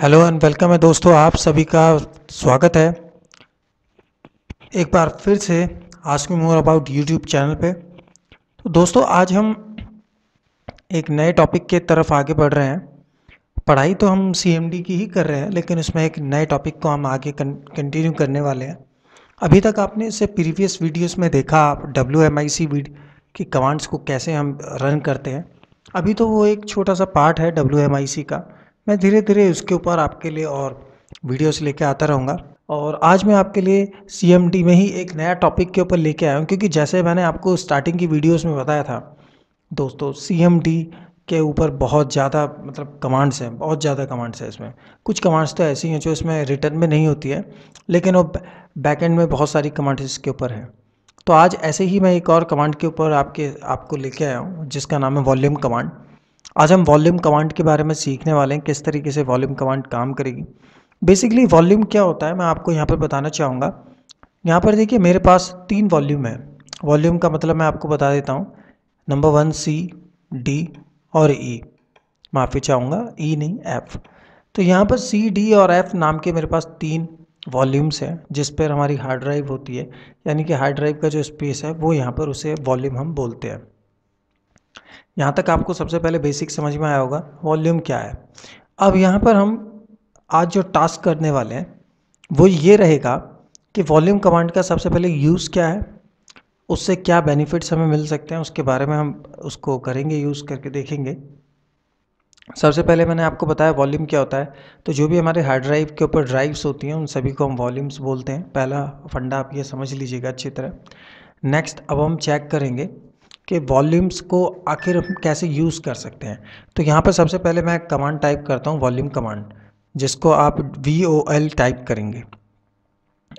Hello and welcome है दोस्तों आप सभी का स्वागत है एक बार फिर से asking more about YouTube channel पे तो दोस्तों आज हम एक नए टॉपिक के तरफ आगे बढ़ रहे हैं पढ़ाई तो हम सीएमडी की ही कर रहे हैं लेकिन उसमें एक नए टॉपिक को हम आगे कंटिन्यू करने वाले हैं अभी तक आपने इसे प्रीवियस वीडियोस में देखा आप डब्ल्यू एम आई सी की कमांड्स को कैसे हम रन करते हैं अभी तो वो एक छोटा सा पार्ट है डब्ल्यू एम आई सी का मैं धीरे धीरे उसके ऊपर आपके लिए और वीडियोस लेके आता रहूँगा और आज मैं आपके लिए सी में ही एक नया टॉपिक के ऊपर लेके आया हूँ क्योंकि जैसे मैंने आपको स्टार्टिंग की वीडियोस में बताया था दोस्तों सी के ऊपर बहुत ज़्यादा मतलब कमांड्स हैं बहुत ज़्यादा कमांड्स हैं इसमें कुछ कमांड्स तो ऐसी हैं जो इसमें रिटर्न में नहीं होती है लेकिन वो बैकएंड में बहुत सारी कमांड्स इसके ऊपर हैं तो आज ऐसे ही मैं एक और कमांड के ऊपर आपके आपको लेके आया हूँ जिसका नाम है वॉल्यूम कमांड आज हम वॉल्यूम कमांड के बारे में सीखने वाले हैं किस तरीके से वॉल्यूम कमांड काम करेगी बेसिकली वॉल्यूम क्या होता है मैं आपको यहाँ पर बताना चाहूँगा यहाँ पर देखिए मेरे पास तीन वॉल्यूम है वॉल्यूम का मतलब मैं आपको बता देता हूँ नंबर वन सी डी और ई e. माफ़ी चाहूँगा ई e नहीं एफ़ तो यहाँ पर सी डी और एफ़ नाम के मेरे पास तीन वॉल्यूम्स हैं जिस पर हमारी हार्ड ड्राइव होती है यानी कि हार्ड ड्राइव का जो स्पेस है वो यहाँ पर उसे वॉल्यूम हम बोलते हैं यहाँ तक आपको सबसे पहले बेसिक समझ में आया होगा वॉल्यूम क्या है अब यहाँ पर हम आज जो टास्क करने वाले हैं वो ये रहेगा कि वॉल्यूम कमांड का सबसे पहले यूज़ क्या है उससे क्या बेनिफिट्स हमें मिल सकते हैं उसके बारे में हम उसको करेंगे यूज़ करके देखेंगे सबसे पहले मैंने आपको बताया वॉल्यूम क्या होता है तो जो भी हमारे हार्ड ड्राइव के ऊपर ड्राइव्स होती हैं उन सभी को हम वॉल्यूम्स बोलते हैं पहला फंडा आप ये समझ लीजिएगा अच्छी तरह नेक्स्ट अब हम चेक करेंगे कि वॉल्यूम्स को आखिर हम कैसे यूज़ कर सकते हैं तो यहाँ पर सबसे पहले मैं कमांड टाइप करता हूँ वॉल्यूम कमांड जिसको आप वी ओ एल टाइप करेंगे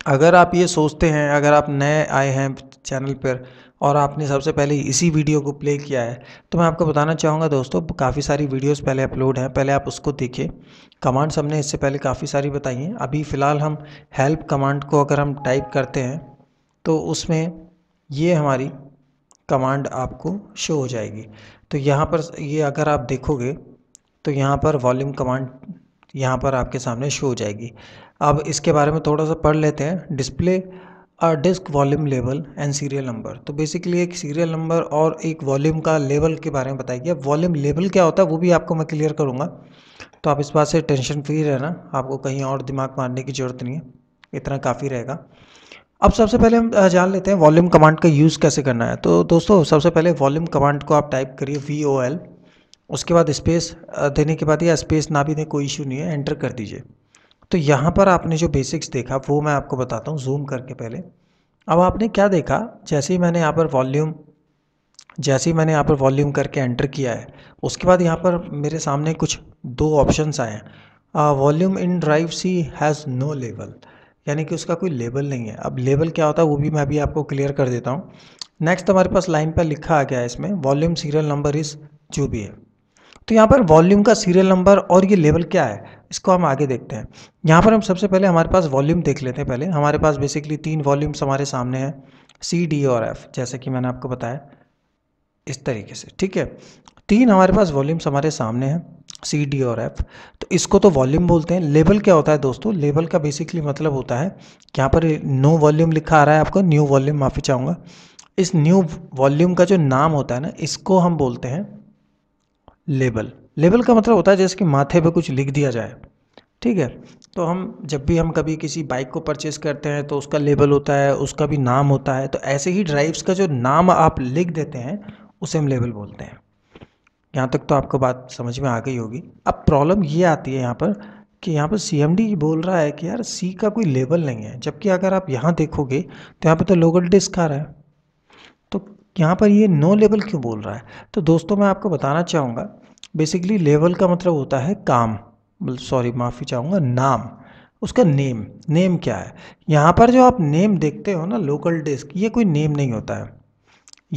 अगर आप ये सोचते हैं अगर आप नए आए हैं चैनल पर और आपने सबसे पहले इसी वीडियो को प्ले किया है तो मैं आपको बताना चाहूँगा दोस्तों काफ़ी सारी वीडियोस पहले अपलोड हैं पहले आप उसको देखें कमांड्स हमने इससे पहले काफ़ी सारी बताई हैं अभी फ़िलहाल हम हेल्प कमांड को अगर हम टाइप करते हैं तो उसमें ये हमारी कमांड आपको शो हो जाएगी तो यहाँ पर ये अगर आप देखोगे तो यहाँ पर वॉल्यूम कमांड यहाँ पर आपके सामने शो हो जाएगी अब इसके बारे में थोड़ा सा पढ़ लेते हैं डिस्प्ले अ डिस्क वॉल्यूम लेवल एंड सीरियल नंबर तो बेसिकली एक सीरियल नंबर और एक वॉल्यूम का लेवल के बारे में बताएगी अब वॉल्यूम लेवल क्या होता है वो भी आपको मैं क्लियर करूँगा तो आप इस बात से टेंशन फ्री रहना आपको कहीं और दिमाग मारने की ज़रूरत नहीं है इतना काफ़ी रहेगा अब सबसे पहले हम जान लेते हैं वॉल्यूम कमांड का यूज़ कैसे करना है तो दोस्तों सबसे पहले वॉल्यूम कमांड को आप टाइप करिए वी ओ एल उसके बाद स्पेस देने के बाद या स्पेस ना भी दें कोई इशू नहीं है एंटर कर दीजिए तो यहाँ पर आपने जो बेसिक्स देखा वो मैं आपको बताता हूँ जूम करके पहले अब आपने क्या देखा जैसे ही मैंने यहाँ पर वॉल्यूम जैसे ही मैंने यहाँ पर वॉल्यूम करके एंटर किया है उसके बाद यहाँ पर मेरे सामने कुछ दो ऑप्शंस आए हैं volume in drive C has no लेवल यानी कि उसका कोई लेबल नहीं है अब लेबल क्या होता है वो भी मैं अभी आपको क्लियर कर देता हूँ नेक्स्ट हमारे पास लाइन पर लिखा आ गया है इसमें वॉल्यूम सीरियल नंबर इस जो भी है तो यहाँ पर वॉल्यूम का सीरियल नंबर और ये लेबल क्या है इसको हम आगे देखते हैं यहाँ पर हम सबसे पहले हमारे पास वॉल्यूम देख लेते हैं पहले हमारे पास बेसिकली तीन वॉल्यूम्स हमारे सामने हैं सी डी और एफ जैसे कि मैंने आपको बताया इस तरीके से ठीक है तीन हमारे पास वॉल्यूम्स हमारे सामने हैं सी डी और एफ तो इसको तो वॉल्यूम बोलते हैं लेबल क्या होता है दोस्तों लेबल का बेसिकली मतलब होता है यहाँ पर नो वॉल्यूम लिखा आ रहा है आपको न्यू वॉल्यूम माफ़ी चाहूँगा इस न्यू वॉल्यूम का जो नाम होता है ना इसको हम बोलते हैं लेबल लेबल का मतलब होता है जैसे कि माथे पे कुछ लिख दिया जाए ठीक है तो हम जब भी हम कभी किसी बाइक को परचेस करते हैं तो उसका लेबल होता है उसका भी नाम होता है तो ऐसे ही ड्राइव्स का जो नाम आप लिख देते हैं उसे हम लेबल बोलते हैं यहाँ तक तो आपको बात समझ में आ गई होगी अब प्रॉब्लम ये आती है यहाँ पर कि यहाँ पर सी एम डी बोल रहा है कि यार सी का कोई लेबल नहीं है जबकि अगर आप यहाँ देखोगे तो यहाँ पर तो लोकल डिस्क आ रहा है तो यहाँ पर ये नो लेबल क्यों बोल रहा है तो दोस्तों मैं आपको बताना चाहूँगा बेसिकली लेबल का मतलब होता है काम मतलब सॉरी माफ़ी चाहूँगा नाम उसका नेम नेम क्या है यहाँ पर जो आप नेम देखते हो ना लोकल डिस्क ये कोई नेम नहीं होता है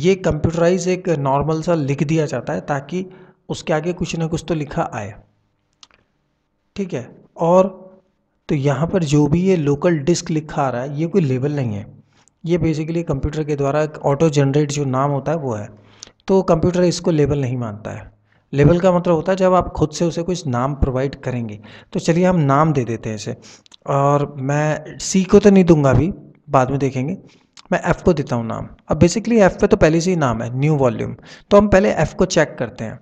ये कंप्यूटराइज एक नॉर्मल सा लिख दिया जाता है ताकि उसके आगे कुछ ना कुछ तो लिखा आए ठीक है और तो यहाँ पर जो भी ये लोकल डिस्क लिखा आ रहा है ये कोई लेबल नहीं है ये बेसिकली कंप्यूटर के द्वारा एक ऑटो जनरेट जो नाम होता है वो है तो कंप्यूटर इसको लेबल नहीं मानता है लेबल का मतलब होता है जब आप खुद से उसे कुछ नाम प्रोवाइड करेंगे तो चलिए हम नाम दे देते हैं इसे और मैं सी को तो नहीं दूंगा अभी बाद में देखेंगे मैं एफ़ को देता हूँ नाम अब बेसिकली एफ़ पे तो पहले से ही नाम है न्यू वॉल्यूम तो हम पहले एफ़ को चेक करते हैं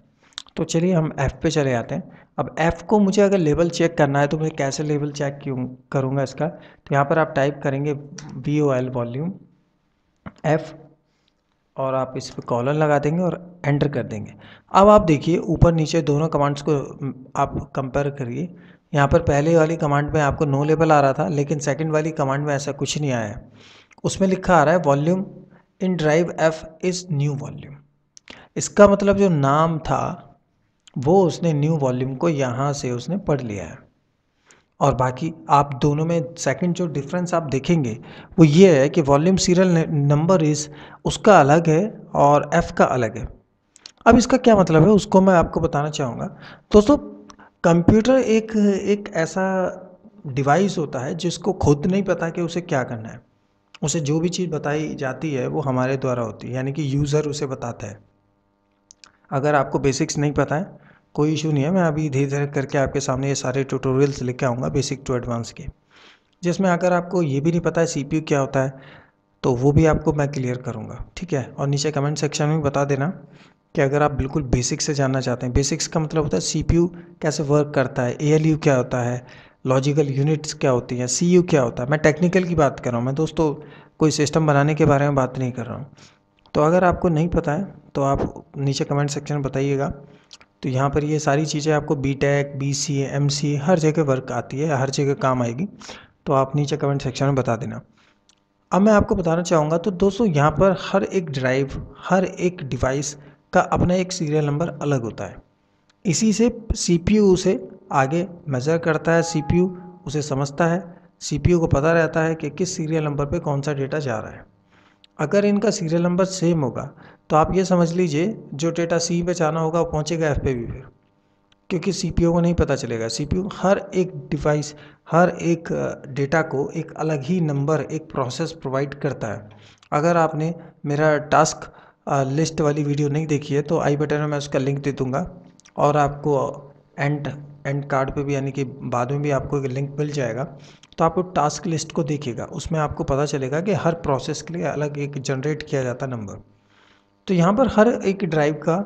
तो चलिए हम एफ़ पे चले आते हैं अब एफ़ को मुझे अगर लेवल चेक करना है तो मैं कैसे लेवल चेक क्यों करूँगा इसका तो यहाँ पर आप टाइप करेंगे V O L volume F और आप इस पर कॉलन लगा देंगे और एंटर कर देंगे अब आप देखिए ऊपर नीचे दोनों कमांड्स को आप कंपेयर करिए यहाँ पर पहले वाली कमांड में आपको नो लेवल आ रहा था लेकिन सेकंड वाली कमांड में ऐसा कुछ नहीं आया उसमें लिखा आ रहा है volume in drive F is new volume इसका मतलब जो नाम था वो उसने न्यू वॉल्यूम को यहाँ से उसने पढ़ लिया है और बाकी आप दोनों में सेकंड जो डिफरेंस आप देखेंगे वो ये है कि वॉल्यूम सीरियल नंबर इस उसका अलग है और एफ़ का अलग है अब इसका क्या मतलब है उसको मैं आपको बताना चाहूँगा दोस्तों कंप्यूटर एक एक ऐसा डिवाइस होता है जिसको खुद नहीं पता कि उसे क्या करना है उसे जो भी चीज़ बताई जाती है वो हमारे द्वारा होती है यानी कि यूज़र उसे बताता है अगर आपको बेसिक्स नहीं पता है कोई इशू नहीं है मैं अभी धीरे धीरे करके आपके सामने ये सारे ट्यूटोरियल्स लेके आऊँगा बेसिक टू एडवांस के जिसमें अगर आपको ये भी नहीं पता है सी क्या होता है तो वो भी आपको मैं क्लियर करूँगा ठीक है और नीचे कमेंट सेक्शन में बता देना कि अगर आप बिल्कुल बेसिक से जानना चाहते हैं बेसिक्स का मतलब होता है सी कैसे वर्क करता है ए क्या होता है लॉजिकल यूनिट्स क्या होती हैं सी क्या होता है मैं टेक्निकल की बात कर रहा हूँ मैं दोस्तों कोई सिस्टम बनाने के बारे में बात नहीं कर रहा हूँ तो अगर आपको नहीं पता है तो आप नीचे कमेंट सेक्शन में बताइएगा तो यहाँ पर ये सारी चीज़ें आपको B Tech B C M C हर जगह वर्क आती है हर जगह काम आएगी तो आप नीचे कमेंट सेक्शन में बता देना अब मैं आपको बताना चाहूँगा तो दोस्तों यहाँ पर हर एक ड्राइव हर एक डिवाइस का अपना एक सीरियल नंबर अलग होता है इसी से सी से आगे मेज़र करता है सीपीयू उसे समझता है सीपीयू को पता रहता है कि किस सीरियल नंबर पर कौन सा डेटा जा रहा है अगर इनका सीरियल नंबर सेम होगा तो आप ये समझ लीजिए जो डेटा सी पे जाना होगा वो पहुँचेगा एफ पे भी फिर क्योंकि सी को नहीं पता चलेगा सी हर एक डिवाइस हर एक डेटा को एक अलग ही नंबर एक प्रोसेस प्रोवाइड करता है अगर आपने मेरा टास्क लिस्ट वाली वीडियो नहीं देखी है तो आई बटन में मैं उसका लिंक दे दूँगा और आपको एंड एंड कार्ड पे भी यानी कि बाद में भी आपको एक लिंक मिल जाएगा तो आपको टास्क लिस्ट को देखिएगा उसमें आपको पता चलेगा कि हर प्रोसेस के लिए अलग एक जनरेट किया जाता नंबर तो यहाँ पर हर एक ड्राइव का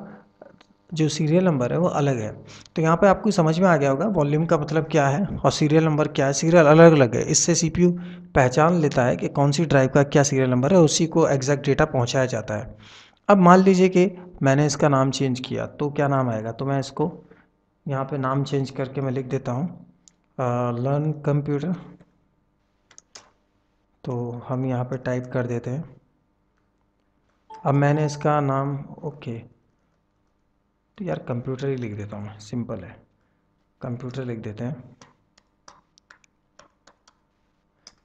जो सीरियल नंबर है वो अलग है तो यहाँ पे आपको समझ में आ गया होगा वॉल्यूम का मतलब क्या है और सीरियल नंबर क्या है सीरियल अलग अलग है इससे सीपीयू पहचान लेता है कि कौन सी ड्राइव का क्या सीरियल नंबर है उसी को एग्जैक्ट डेटा पहुँचाया जाता है अब मान लीजिए कि मैंने इसका नाम चेंज किया तो क्या नाम आएगा तो मैं इसको यहाँ पे नाम चेंज करके मैं लिख देता हूँ लर्न कंप्यूटर तो हम यहाँ पे टाइप कर देते हैं अब मैंने इसका नाम ओके तो यार कंप्यूटर ही लिख देता हूँ सिंपल है कंप्यूटर लिख देते हैं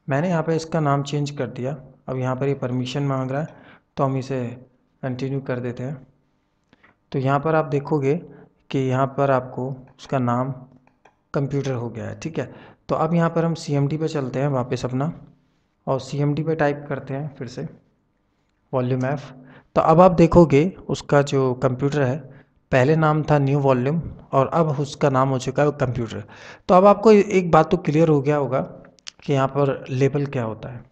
मैंने यहाँ पे इसका नाम चेंज कर दिया अब यहाँ पर ये परमिशन मांग रहा है तो हम इसे कंटिन्यू कर देते हैं तो यहाँ पर आप देखोगे कि यहाँ पर आपको उसका नाम कंप्यूटर हो गया है ठीक है तो अब यहाँ पर हम सी एम डी पर चलते हैं वापस अपना और सी एम डी पर टाइप करते हैं फिर से वॉल्यूम एफ़ तो अब आप देखोगे उसका जो कंप्यूटर है पहले नाम था न्यू वॉल्यूम और अब उसका नाम हो चुका है कंप्यूटर तो अब आपको एक बात तो क्लियर हो गया होगा कि यहाँ पर लेबल क्या होता है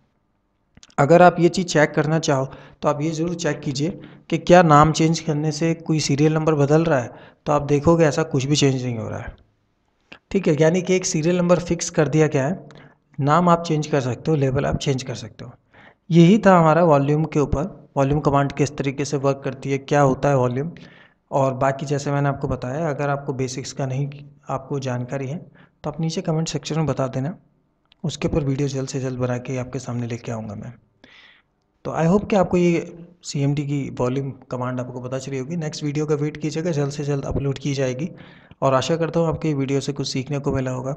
अगर आप ये चीज़ चेक करना चाहो तो आप ये ज़रूर चेक कीजिए कि क्या नाम चेंज करने से कोई सीरियल नंबर बदल रहा है तो आप देखोगे ऐसा कुछ भी चेंज नहीं हो रहा है ठीक है यानी कि एक सीरियल नंबर फिक्स कर दिया गया है नाम आप चेंज कर सकते हो लेबल आप चेंज कर सकते हो यही था हमारा वॉल्यूम के ऊपर वॉल्यूम कमांड किस तरीके से वर्क करती है क्या होता है वॉल्यूम और बाकी जैसे मैंने आपको बताया अगर आपको बेसिक्स का नहीं आपको जानकारी है तो आप नीचे कमेंट सेक्शन में बता देना उसके ऊपर वीडियो जल्द से जल्द बना के आपके सामने लेके आऊँगा मैं तो आई होप कि आपको ये सी की वॉल्यूम कमांड आपको पता चली होगी नेक्स्ट वीडियो का वेट कीजिएगा जल्द से जल्द अपलोड की जाएगी और आशा करता हूँ आपके वीडियो से कुछ सीखने को मिला होगा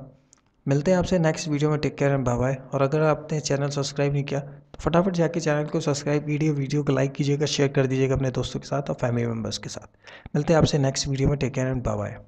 मिलते हैं आपसे नेक्स्ट वीडियो में टेक केयर एंड बाय और अगर आपने चैनल सब्सक्राइब नहीं किया तो फटाफट जाके चैनल को सब्सक्राइब कीजिए वीडियो को लाइक कीजिएगा शेयर कर दीजिएगा अपने दोस्तों के साथ और फैमिली मेम्बर्स के साथ मिलते हैं आपसे नेक्स्ट वीडियो में टेक केयर एंड बाय